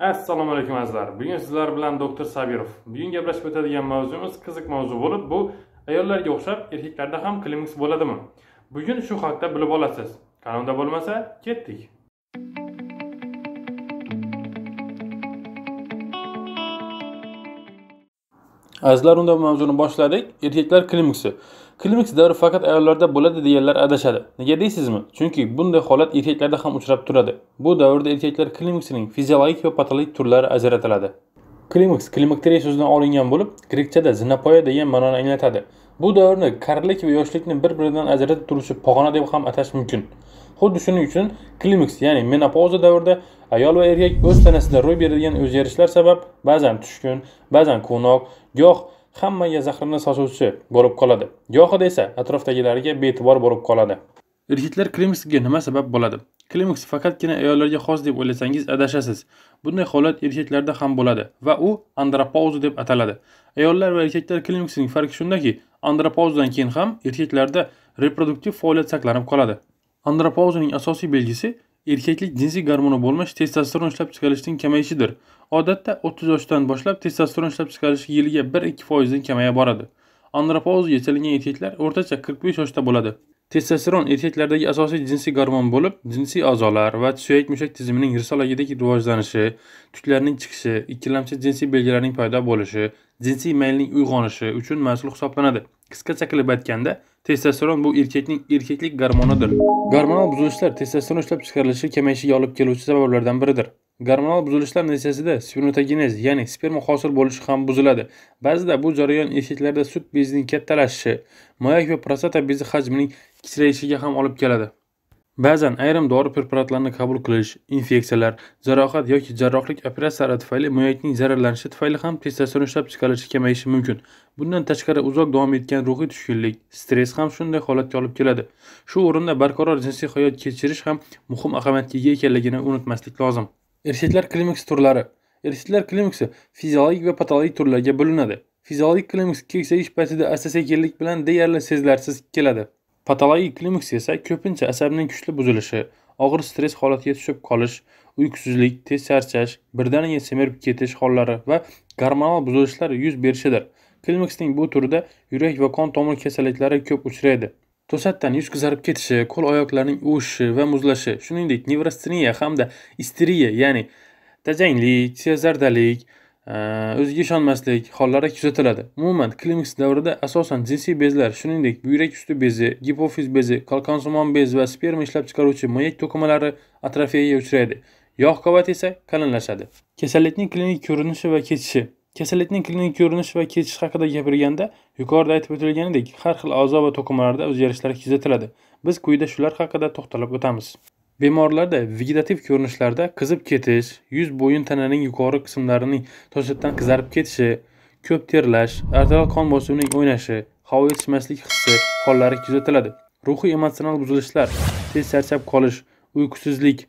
assalomu alaykum azizlar bugun sizlar bilan doktor sabirov bugun gaplashib o'tadigan mavzumuz qiziq mavzu bo'lib bu ayollarga o'xshab erkaklarda ham klimaks bo'ladimi bugun shu haqda bilib olasiz kanalda bo'lmasa ketdik azizlar unda mavzuni boshladik erkaklar klimaksi klimaks davri faqat ayollarda bo'ladi deganlar adashadi nega deysizmi chunki bunday holat erkaklarda ham uchrab turadi bu davrda erkaklar klimaksining fiziologik va patologik turlari ajratiladi klimaks klimakteriya so'zidan olingan bo'lib grekchada zinapoya degan ma'noni anglatadi bu davrni karlik va yoshlikni bir biridan ajratib turuvchi pog'ona deb ham atash mumkin xuddi shuning uchun klimaks ya'ni menopauza davrida ayol va erkak o'z tanasida ro'y beradigan o'zgarishlar sabab ba'zan tushkun ba'zan quvnoq goh hammaga zahrini sochuvchi bo'lib qoladi gohida esa atrofdagilarga bee'tibor bo'lib qoladi erkaklar klimaksga nima sabab bo'ladi klimaks faqatgina ayollarga xos deb o'ylasangiz adashasiz bunday holat erkaklarda ham bo'ladi va u andropauza deb ataladi ayollar va erkaklar klimaksining farqi shundaki andropauzadan keyin ham erkaklarda reproduktiv faoliyat saqlanib qoladi andropauzaning asosiy belgisi erkaklik jinsiy gormoni bo'lmish testosteron ishlab chiqarishning kamayishidir odatda o'ttiz yoshdan boshlab testosteron ishlab chiqarish yiliga bir ikki foizdan kamaya boradi andropozga chalingan erkaklar o'rtacha qirq besh yoshda bo'ladi testosteron erkaklardagi asosiy jinsiy gormon bo'lib jinsiy a'zolar va suyak mushak tizimining risolagidagi rivojlanishi tuklarning chiqishi ikkilamchi jinsiy belgilarning paydo bo'lishi jinsiy maylning uyg'onishi uchun mas'ul hisoblanadi Qisqacha qilib aytganda, testosteron bu erkakning erkaklik gormonidir. Gormonal buzilishlar testosteron ishlab chiqarilishi kamayishiga olib keluvchi sabablardan biridir. Gormonal buzilishlar natijasida spermatogenez, ya'ni sperma hosil bo'lishi ham buziladi. Ba'zida bu jarayon erkaklarda sut bezining kattalashishi, moyak va prostata bezi hajmining kichrayishiga ham olib keladi. ba'zan ayrim dori preparatlarni qabul qilish infeksiyalar jarohat yoki jarrohlik operatsiyalari tufayli muyakkning zararlanishi tufayli ham testosteron ishlab chiqarilishi kamayishi mumkin bundan tashqari uzoq davom etgan ruhiy tushkunlik stress ham shunday holatga olib keladi shu o'rinda barqaror jinsiy hayot kechirish ham muhim ahamiyatga ega ekanligini unutmaslik lozim erkaklar klimaks turlari erkaklar klimaksi fiziologik va patologik turlarga bo'linadi fiziologik klimaks keksayish paytida asta sekinlik bilan deyarli sezilarsiz keladi patologik klimaks esa ko'pincha asabning kuchli buzilishi og'ir stress holatiga tushib qolish uyqusizlik tez charchash birdaniga semirib ketish hollari va gormonal buzilishlar yuz berishidir klimaksning bu turida yurak va qon tomir kasalliklari ko'p uchraydi to'satdan yuz qizarib ketishi qo'l oyoqlarning uvishi va muzlashi shuningdek nevrosteniya hamda isteriya ya'ni tajanglik sezardalik o'ziga ishonmaslik hollari kuzatiladi umuman klimaks davrida asosan jinsiy bezlar shuningdek buyrak usti bezi gipofiz bezi kalkonsimon bez va sperma ishlab chiqaruvchi mayak to'qimalari atrofiyaga uchraydi yog' qavati esa qalinlashadi kasallikning klinik ko'rinishi va kechishi kasallikning klinik ko'rinishi va kechishi haqida gapirganda yuqorida aytib o'tilganidek har xil a'zo va to'qimalarda o'zgarishlar kuzatiladi biz quyida shular haqida to'xtalib o'tamiz bemorlarda vegetativ ko'rinishlarda qizib ketish yuz bo'yin tananing yuqori qismlarining to'satdan qizarib ketishi ko'p terlash arterial qon bosimining o'ynashi havo yetishmaslik hissi hollari kuzatiladi ruhiy emotsional buzilishlar tez charchab qolish uyqusizlik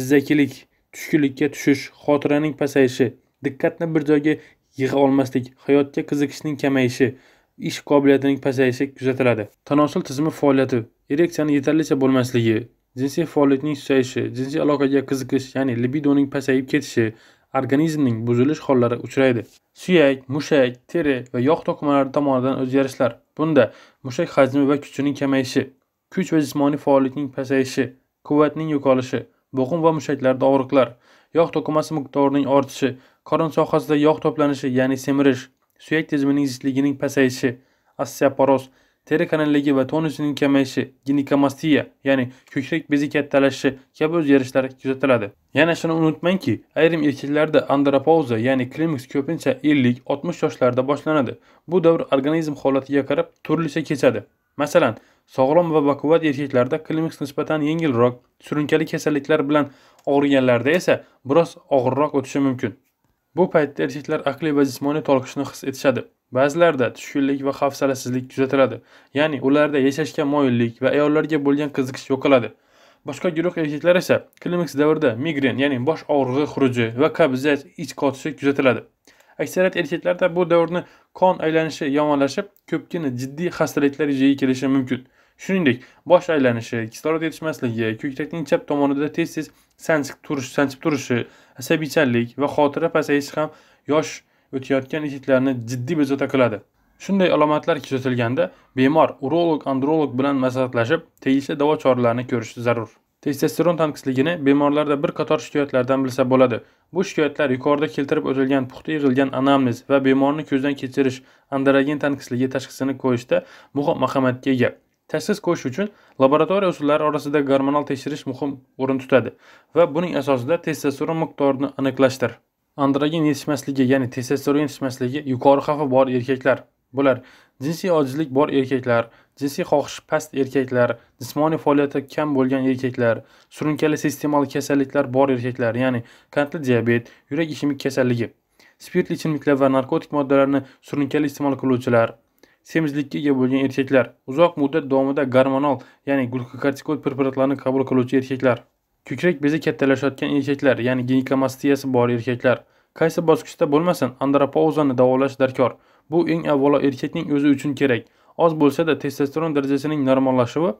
jizzakilik tushkunlikka tushish xotiraning pasayishi diqqatni bir joyga yig'a olmaslik hayotga qiziqishning kamayishi ish qobiliyatining pasayishi kuzatiladi tanosil tizimi faoliyati ereksiyani yetarlicha bo'lmasligi jinsiy faollikning susayishi jinsiy aloqaga qiziqish ya'ni libidoning pasayib ketishi organizmning buzilish hollari uchraydi suyak mushak teri va yog' to'qimalari tomonidan o'zgarishlar bunda mushak hajmi va kuchining kamayishi kuch va jismoniy faollikning pasayishi quvvatning yo'qolishi bo'g'im va mushaklarda og'riqlar yog' to'qimasi miqdorining ortishi qorin sohasida yog' to'planishi ya'ni semirish suyak tizimining zichligining pasayishi osteoporoz teri qalinligi va tonusining kamayishi ginikomastiya ya'ni ko'krak bezi kattalashishi kabi o'zgarishlar kuzatiladi yana shuni unutmangki ayrim erkaklarda andropauza ya'ni klimaks ko'pincha 50-60 yoshlarda boshlanadi bu davr organizm holatiga qarab turlicha kechadi masalan sog'lom va baquvvat erkaklarda klimaks nisbatan yengilroq surunkali kasalliklar bilan og'riganlarda esa biroz og'irroq o'tishi mumkin Bu paytda erkaklar aqliy va jismoniy toliqishni his etishadi. Ba'zilarda tushkunlik va hafsalasizlik kuzatiladi, ya'ni ularda yashashga moyillik va ayollarga bo'lgan qiziqish yo'qoladi. Boshqa guruh erkaklar esa klimaks davrida migren, ya'ni bosh og'rig'i xuruji va qabziyat, ich qotishi kuzatiladi. Aksariyat erkaklarda bu davrni qon aylanishi yomonlashib, ko'pgina jiddiy xastaliklar yuzaga kelishi mumkin. Shuningdek, bosh aylanishi, kislorod yetishmasligi, ko'krakning chap tomonida tez-tez sanchib turish, sanchib turishi, asabiychanlik va xotira pasayishi ham yosh o'tayotgan yigitlarni jiddiy bezovta qiladi shunday alomatlar kuzatilganda bemor urolog androlog bilan maslahatlashib tegishli davo choralarini ko'rishi zarur testosteron tanqisligini bemorlarda bir qator shikoyatlardan bilsa bo'ladi bu shikoyatlar yuqorida keltirib o'tilgan puxta yig'ilgan anamnez va bemorni ko'zdan kechirish androgen tanqisligi tashxisini qo'yishda muhim ahamiyatga ega tashxis qo'yish uchun laboratoriya usullari orasida gormonal tekshirish muhim o'rin tutadi va buning asosida testosteron miqdorini aniqlashdir androgen yetishmasligi ya'ni testosteron yetishmasligi yuqori xavfi bor erkaklar bular jinsiy ojizlik bor erkaklar jinsiy xohish past erkaklar jismoniy faoliyati kam bo'lgan erkaklar surunkali sistemali kasalliklar bor erkaklar ya'ni qandli diabet yurak ishemik kasalligi spirtli ichimliklar va narkotik moddalarni surunkali iste'mol qiluvchilar semizlikka ega bo'lgan erkaklar uzoq muddat davomida gormonal ya'ni glukokortikoid preparatlarni qabul qiluvchi erkaklar ko'krak bezi kattalashayotgan erkaklar ya'ni ginekomastiyasi bor erkaklar qaysi bosqichda bo'lmasin andropauzani davolash darkor bu eng avvalo erkakning o'zi uchun kerak oz bo'lsa-da testosteron darajasining normallashuvi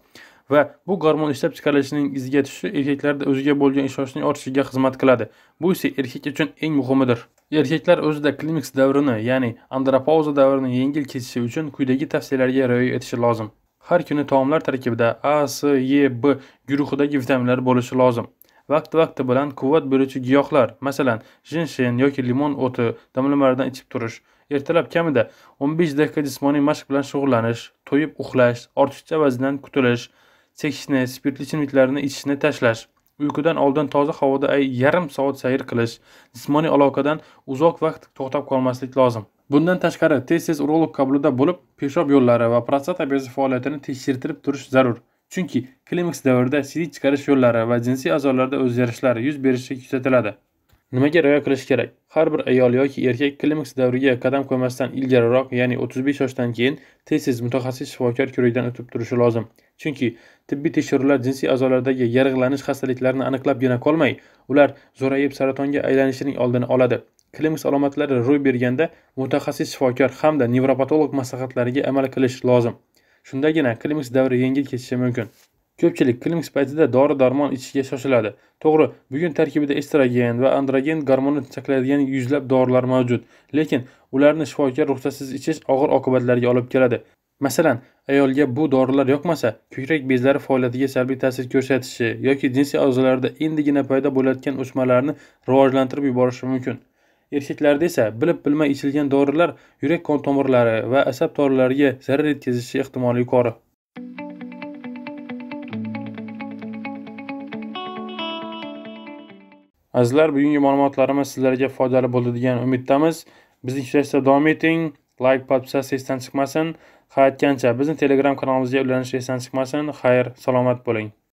va bu gormon ishlab chiqarilishining iziga tushishi erkaklarda o'ziga bo'lgan ishonchning ortishiga xizmat qiladi bu esa erkak uchun eng muhimidir erkaklar o'zida klimaks davrini ya'ni andropauza davrini yengil kechishi uchun quyidagi tavsiyalarga rioya etishi lozim har kuni taomlar tarkibida a s e b guruhidagi vitaminlar bo'lishi lozim vaqti vaqti bilan quvvat beruvchi giyohlar masalan jinshin yoki limon o'ti damlamalaridan ichib turish ertalab kamida 15 besh daqiqa jismoniy mashq bilan shug'ullanish to'yib uxlash ortiqcha vazndan qutulish chekishni spirtli ichimliklarni ichishni tashlash uyqudan oldin toza havoda yarim soat sayr qilish jismoniy aloqadan uzoq vaqt to'xtab qolmaslik lozim bundan tashqari tez tez urolog qabulida bo'lib peshob yo'llari va prostata bezi faoliyatini tekshirtirib turish zarur chunki klimaks davrida sidik chiqarish yo'llari va jinsiy a'zolarda o'zgarishlar yuz berishi kuzatiladi nimaga rioya qilish kerak har bir ayol yoki erkak klimaks davriga qadam qo'ymasdan ilgariroq ya'ni 35 yoshdan keyin tez tez mutaxassis shifokor ko'rigidan o'tib turishi lozim chunki tibbiy tekshiruvlar jinsiy a'zolardagi yarig'lanish xastaliklarini aniqlabgina qolmay ular zo'rayib saratonga aylanishining oldini oladi klimaks alomatlari ro'y berganda mutaxassis shifokor hamda nevropatolog maslahatlariga amal qilish lozim shundagina klimaks davri yengil kechishi mumkin ko'pchilik klinik paytida dori darmon ichishga shoshiladi to'g'ri bugun tarkibida estrogen va androgen gormonini cheklaydigan yuzlab dorilar mavjud lekin ularni shifokor ruxsatsiz ichish og'ir oqibatlarga olib keladi masalan ayolga bu dorilar yoqmasa ko'krak bezlari faoliyatiga salbiy ta'sir ko'rsatishi yoki jinsiy a'zolarda endigina paydo bo'layotgan o'smalarni rivojlantirib yuborishi mumkin erkaklarda esa bilib bilmay ichilgan dorilar yurak qon tomirlari va asab tomirlariga zarar yetkazishi ehtimoli yuqori azizlar bugungi ma'lumotlarimiz sizlarga foydali bo'ldi degan umiddamiz bizni ishlashda davom eting layk podpisasi esdan chiqmasin ha aytgancha bizni telegram kanalimizga ulanish esdan chiqmasin xayr salomat bo'ling